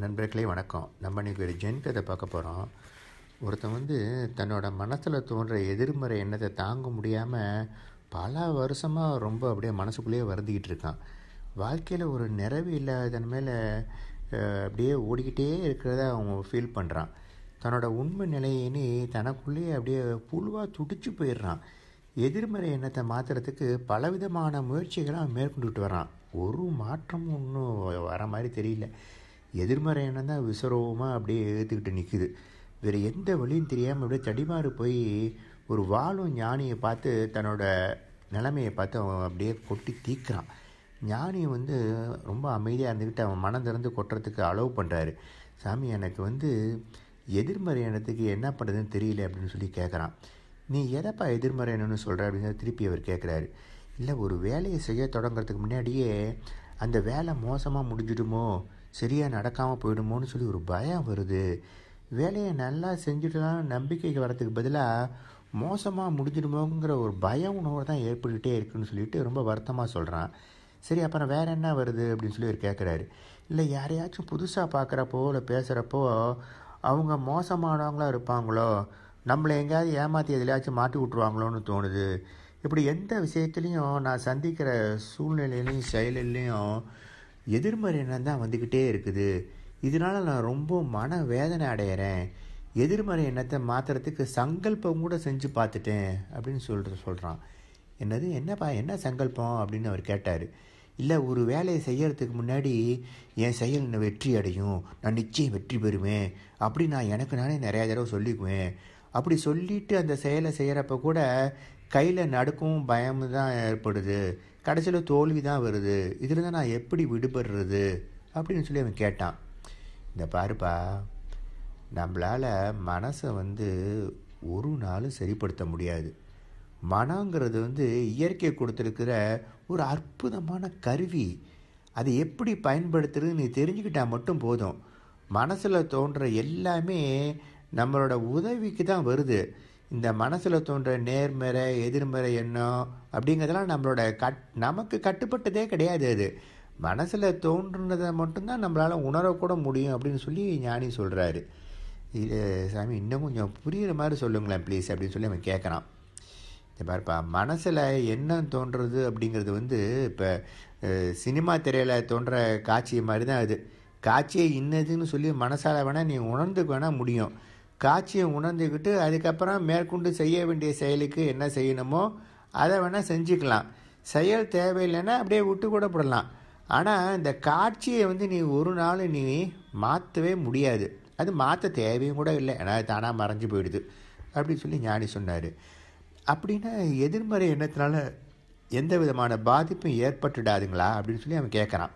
நண்பர்களே வணக்கம் நம்ம இன்றைக்கி ஒரு ஜென் கதை பார்க்க போகிறோம் ஒருத்தன் வந்து தன்னோட மனசில் தோன்ற எதிர்மறை எண்ணத்தை தாங்க முடியாமல் பல வருஷமாக ரொம்ப அப்படியே மனசுக்குள்ளேயே வருந்திக்கிட்டு இருக்கான் வாழ்க்கையில் ஒரு நிறைவு இல்லாதன் மேலே அப்படியே ஓடிக்கிட்டே இருக்கிறத அவங்க ஃபீல் பண்ணுறான் தன்னோட உண்மை நிலையினி தனக்குள்ளேயே அப்படியே புழுவாக துடிச்சு போயிடுறான் எதிர்மறை எண்ணத்தை மாற்றுறதுக்கு பலவிதமான முயற்சிகளாக மேற்கொண்டுட்டு வரான் ஒரு மாற்றமும் ஒன்றும் வர மாதிரி தெரியல எதிர்மறை எண்ணம் தான் விசரவமாக அப்படியே ஏற்றுக்கிட்டு நிற்குது வேறு எந்த வழியும் தெரியாமல் அப்படியே தடிமாறு போய் ஒரு வாழும் ஞானியை பார்த்து தன்னோட நிலைமையை பார்த்து அவன் அப்படியே கொட்டி தீக்கிறான் ஞானி வந்து ரொம்ப அமைதியாக இருந்துக்கிட்டு அவன் மனம் திறந்து கொட்டுறதுக்கு அலோவ் பண்ணுறாரு சாமி எனக்கு வந்து எதிர்மறை எண்ணத்துக்கு என்ன பண்ணுறதுன்னு தெரியல அப்படின்னு சொல்லி கேட்குறான் நீ எதப்பா எதிர்மறை எண்ணம்னு சொல்கிற அப்படின்னு திருப்பி அவர் கேட்குறாரு இல்லை ஒரு வேலையை செய்ய தொடங்குறதுக்கு முன்னாடியே அந்த வேலை மோசமாக முடிஞ்சிடுமோ சரியாக நடக்காமல் போயிடுமோன்னு சொல்லி ஒரு பயம் வருது வேலையை நல்லா செஞ்சுட்டுலாம் நம்பிக்கைக்கு வரதுக்கு பதிலாக மோசமாக முடிஞ்சிடுமோங்கிற ஒரு பய உணவு தான் ஏற்பட்டுகிட்டே இருக்குன்னு சொல்லிட்டு ரொம்ப வருத்தமாக சொல்கிறான் சரி அப்புறம் வேறு என்ன வருது அப்படின்னு சொல்லி அவர் கேட்குறாரு இல்லை யாரையாச்சும் புதுசாக பார்க்குறப்போ இல்லை பேசுகிறப்போ அவங்க மோசமானவங்களாக இருப்பாங்களோ நம்மளை எங்கேயாவது ஏமாற்றி எதுலையாச்சும் மாட்டி விட்ருவாங்களோன்னு தோணுது இப்படி எந்த விஷயத்துலேயும் நான் சந்திக்கிற சூழ்நிலையிலையும் செயலிலையும் எதிர்மறை எண்ணம் தான் வந்துக்கிட்டே இருக்குது இதனால் நான் ரொம்ப மன வேதனை அடையிறேன் எதிர்மறை எண்ணத்தை மாற்றுறதுக்கு சங்கல்பம் கூட செஞ்சு பார்த்துட்டேன் அப்படின்னு சொல்கிற சொல்கிறான் என்னது என்னப்பா என்ன சங்கல்பம் அப்படின்னு அவர் கேட்டார் இல்லை ஒரு வேலையை செய்கிறதுக்கு முன்னாடி என் செயல் வெற்றி அடையும் நான் நிச்சயம் வெற்றி பெறுவேன் அப்படி நான் எனக்கு நானே நிறையா தடவை சொல்லிக்குவேன் அப்படி சொல்லிவிட்டு அந்த செயலை செய்கிறப்ப கூட கையில் நடுக்கவும் பயமும் தான் ஏற்படுது கடைசியில் தோல்வி தான் வருது இதில் தான் நான் எப்படி விடுபடுறது அப்படின்னு சொல்லி அவன் கேட்டான் இந்த பாருப்பா நம்மளால் மனசை வந்து ஒரு நாளும் சரிப்படுத்த முடியாது மனங்கிறது வந்து இயற்கை கொடுத்துருக்கிற ஒரு அற்புதமான கருவி அது எப்படி பயன்படுத்துறதுன்னு நீ தெரிஞ்சுக்கிட்டால் மட்டும் போதும் மனசில் தோன்ற எல்லாமே நம்மளோட உதவிக்கு தான் வருது இந்த மனசில் தோன்ற நேர்மறை எதிர்மறை எண்ணம் அப்படிங்கிறதெல்லாம் நம்மளோட கட் நமக்கு கட்டுப்பட்டதே கிடையாது அது மனசில் தோன்றுனதை மட்டும்தான் நம்மளால் உணரக்கூட முடியும் அப்படின்னு சொல்லி ஞானி சொல்கிறாரு இது சாமி இன்னும் கொஞ்சம் புரிகிற மாதிரி சொல்லுங்களேன் ப்ளீஸ் அப்படின்னு சொல்லி அவன் கேட்குறான் இந்த பாருப்பா மனசில் என்ன தோன்றுறது அப்படிங்கிறது வந்து இப்போ சினிமா திரையில் தோன்ற காட்சி மாதிரி தான் அது காட்சியை இன்னதுன்னு சொல்லி மனசால் வேணால் நீ உணர்ந்துக்கு வேணால் முடியும் காட்சியை உணர்ந்துக்கிட்டு அதுக்கப்புறம் மேற்கொண்டு செய்ய வேண்டிய செயலுக்கு என்ன செய்யணுமோ அதை வேணால் செஞ்சுக்கலாம் செயல் தேவையில்லைன்னா அப்படியே விட்டு கூட போடலாம் ஆனால் இந்த காட்சியை வந்து நீ ஒரு நாள் நீ மாற்றவே முடியாது அது மாற்ற தேவையும் கூட இல்லை ஏன்னா தானாக மறைஞ்சு போயிடுது அப்படின்னு சொல்லி ஞானி சொன்னார் அப்படின்னா எதிர்மறை எண்ணத்தினால எந்த விதமான பாதிப்பும் ஏற்பட்டுடாதுங்களா அப்படின்னு சொல்லி அவன் கேட்குறான்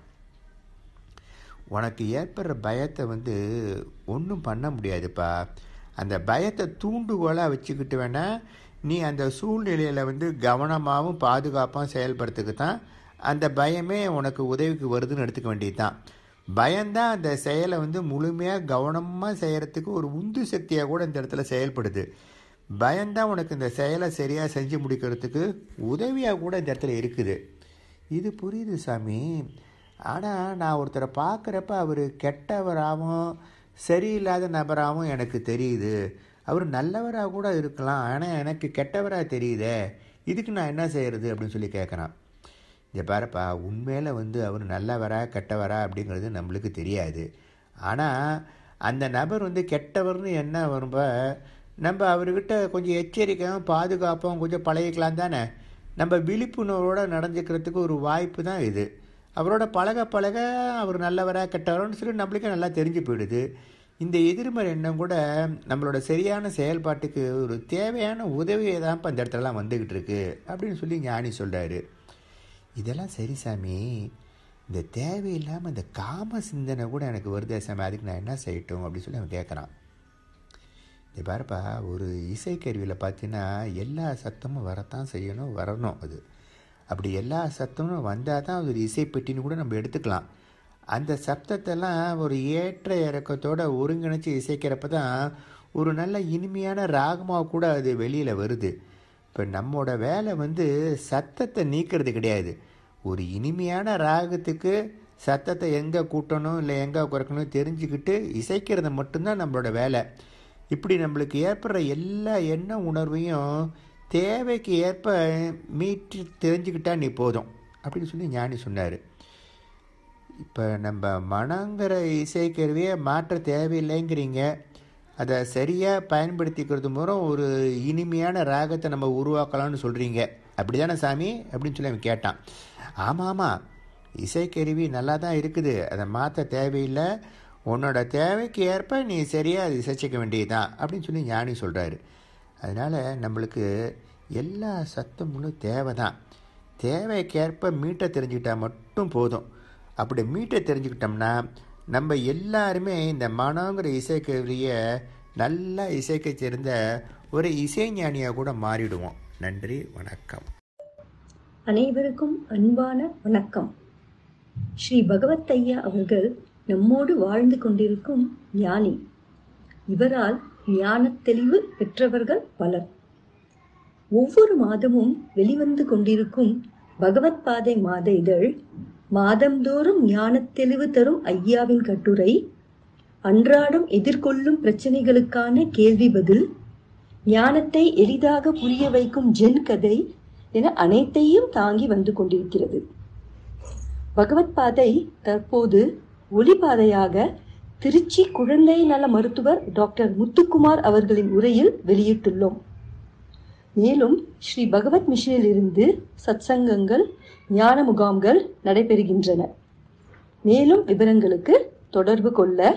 உனக்கு ஏற்படுற பயத்தை வந்து ஒன்றும் பண்ண முடியாதுப்பா அந்த பயத்தை தூண்டுகோலாக வச்சுக்கிட்டு வேணால் நீ அந்த சூழ்நிலையில் வந்து கவனமாகவும் பாதுகாப்பாகவும் செயல்படுத்துக்கு தான் அந்த பயமே உனக்கு உதவிக்கு வருதுன்னு எடுத்துக்க வேண்டியது தான் பயம்தான் அந்த செயலை வந்து முழுமையாக கவனமாக செய்கிறதுக்கு ஒரு உந்து சக்தியாக கூட இந்த இடத்துல செயல்படுது பயம்தான் உனக்கு இந்த செயலை சரியாக செஞ்சு முடிக்கிறதுக்கு உதவியாக கூட இந்த இடத்துல இருக்குது இது புரியுது சாமி ஆனால் நான் ஒருத்தரை பார்க்குறப்ப அவர் கெட்டவராகவும் சரியில்லாத நபராகவும் எனக்கு தெரியுது அவர் நல்லவராக கூட இருக்கலாம் ஆனால் எனக்கு கெட்டவராக தெரியுதே இதுக்கு நான் என்ன செய்கிறது அப்படின்னு சொல்லி கேட்குறான் இதை பாருப்பா உண்மையில் வந்து அவர் நல்லவரா கெட்டவரா அப்படிங்கிறது நம்மளுக்கு தெரியாது ஆனால் அந்த நபர் வந்து கெட்டவர்னு என்ன வரும்ப நம்ம அவர்கிட்ட கொஞ்சம் எச்சரிக்கையும் பாதுகாப்பும் கொஞ்சம் பழகிக்கலாம் தானே நம்ம விழிப்புணர்வோடு நடந்துக்கிறதுக்கு ஒரு வாய்ப்பு தான் இது அவரோட பழக பழக அவர் நல்லவராக கெட்டவரான்னு சொல்லி நம்மளுக்கே நல்லா தெரிஞ்சு போயிடுது இந்த எதிர்மறை எண்ணம் கூட நம்மளோட சரியான செயல்பாட்டுக்கு ஒரு தேவையான உதவியை தான் இப்போ அந்த இடத்துலலாம் வந்துக்கிட்டு இருக்கு அப்படின்னு சொல்லி ஞானி சொல்கிறாரு இதெல்லாம் சரி சாமி இந்த தேவையில்லாமல் இந்த காம சிந்தனை கூட எனக்கு வருதே சாமி அதுக்கு நான் என்ன செய்யட்டும் அப்படின்னு சொல்லி அவன் கேட்குறான் இது பாருப்பா ஒரு இசைக்கருவியில் பார்த்தீங்கன்னா எல்லா சத்தமும் வரத்தான் செய்யணும் வரணும் அது அப்படி எல்லா சத்தமும் வந்தால் தான் அது ஒரு இசைப்பெட்டின்னு கூட நம்ம எடுத்துக்கலாம் அந்த சப்தத்தெல்லாம் ஒரு ஏற்ற இறக்கத்தோட ஒருங்கிணைச்சி இசைக்கிறப்ப தான் ஒரு நல்ல இனிமையான ராகமாக கூட அது வெளியில் வருது இப்போ நம்மளோட வேலை வந்து சத்தத்தை நீக்கிறது கிடையாது ஒரு இனிமையான ராகத்துக்கு சத்தத்தை எங்கே கூட்டணும் இல்லை எங்கே குறைக்கணும் தெரிஞ்சுக்கிட்டு இசைக்கிறது மட்டும்தான் நம்மளோட வேலை இப்படி நம்மளுக்கு ஏற்படுற எல்லா எண்ண உணர்வையும் தேவைக்கு ஏற்ப மீட்டு தெரிஞ்சுக்கிட்டா நீ போதும் அப்படின்னு சொல்லி ஞானி சொன்னார் இப்போ நம்ம மனங்கிற இசைக்கருவியை மாற்ற தேவையில்லைங்கிறீங்க அதை சரியாக பயன்படுத்திக்கிறது மூலம் ஒரு இனிமையான ராகத்தை நம்ம உருவாக்கலாம்னு சொல்கிறீங்க அப்படி தானே சாமி அப்படின்னு சொல்லி அவன் கேட்டான் ஆமாம் ஆமாம் இசைக்கருவி நல்லா தான் இருக்குது அதை மாற்ற தேவையில்லை உன்னோட தேவைக்கு ஏற்ப நீ சரியாக அதை இசைச்சிக்க வேண்டியதுதான் அப்படின்னு சொல்லி ஞானி சொல்கிறாரு அதனால் நம்மளுக்கு எல்லா சத்தமும் தேவை தான் தேவைக்கேற்ப மீட்டை தெரிஞ்சுக்கிட்டால் மட்டும் போதும் அப்படி மீட்டை தெரிஞ்சுக்கிட்டோம்னா நம்ம எல்லாருமே இந்த மனோங்கிற இசைக்கருவியை நல்லா இசைக்கு சேர்ந்த ஒரு இசைஞானியாக கூட மாறிடுவோம் நன்றி வணக்கம் அனைவருக்கும் அன்பான வணக்கம் ஸ்ரீ பகவத் ஐயா அவர்கள் நம்மோடு வாழ்ந்து கொண்டிருக்கும் ஞானி இவரால் ஞான தெளிவு பெற்றவர்கள் பலர் ஒவ்வொரு மாதமும் வெளிவந்து கொண்டிருக்கும் பகவத் பாதை மாத இதழ் மாதந்தோறும் ஞானத் தெளிவு தரும் ஐயாவின் கட்டுரை அன்றாடம் எதிர்கொள்ளும் பிரச்சனைகளுக்கான கேள்வி பதில் ஞானத்தை எளிதாக புரிய வைக்கும் ஜென் கதை என அனைத்தையும் தாங்கி வந்து கொண்டிருக்கிறது பகவத் பாதை தற்போது ஒளி பாதையாக திருச்சி குழந்தை நல மருத்துவர் டாக்டர் முத்துக்குமார் அவர்களின் உரையில் வெளியிட்டுள்ளோம் மேலும் ஸ்ரீ பகவத் மிஷனில் இருந்து சத்சங்கங்கள் ஞான முகாம்கள் நடைபெறுகின்றன மேலும் விவரங்களுக்கு தொடர்பு கொள்ள